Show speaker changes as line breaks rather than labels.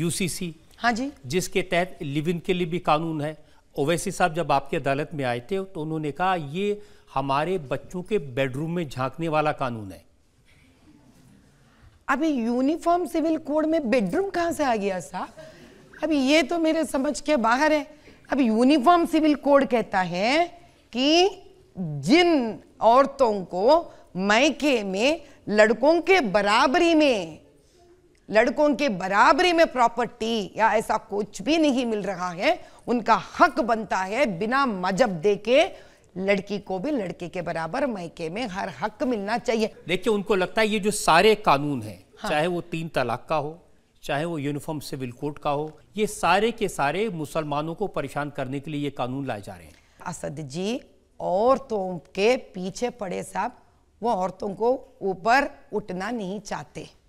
UCC हाँ जी जिसके तहत लिव इन के लिए भी कानून है ओवैसी साहब जब आपकी अदालत में आए थे तो उन्होंने कहा ये हमारे बच्चों के बेडरूम में झांकने वाला कानून है
अभी यूनिफॉर्म सिविल कोड में बेडरूम कहां से आ गया साहब अभी ये तो मेरे समझ के बाहर है अभी यूनिफॉर्म सिविल कोड कहता है कि जिन औरतों को मैके में लड़कों के बराबरी में लड़कों के बराबरी में प्रॉपर्टी या ऐसा कुछ भी नहीं मिल रहा है उनका हक बनता है बिना मजहब दे के लड़की को भी लड़के के बराबर मायके में हर हक मिलना चाहिए
देखिए उनको लगता है ये जो सारे कानून हैं हाँ। चाहे वो तीन तलाक का हो चाहे वो यूनिफॉर्म सिविल कोड का हो ये सारे के सारे मुसलमानों को परेशान करने के लिए ये कानून लाए जा रहे हैं
असद जी औरतों के पीछे पड़े साहब वो औरतों को ऊपर उठना नहीं चाहते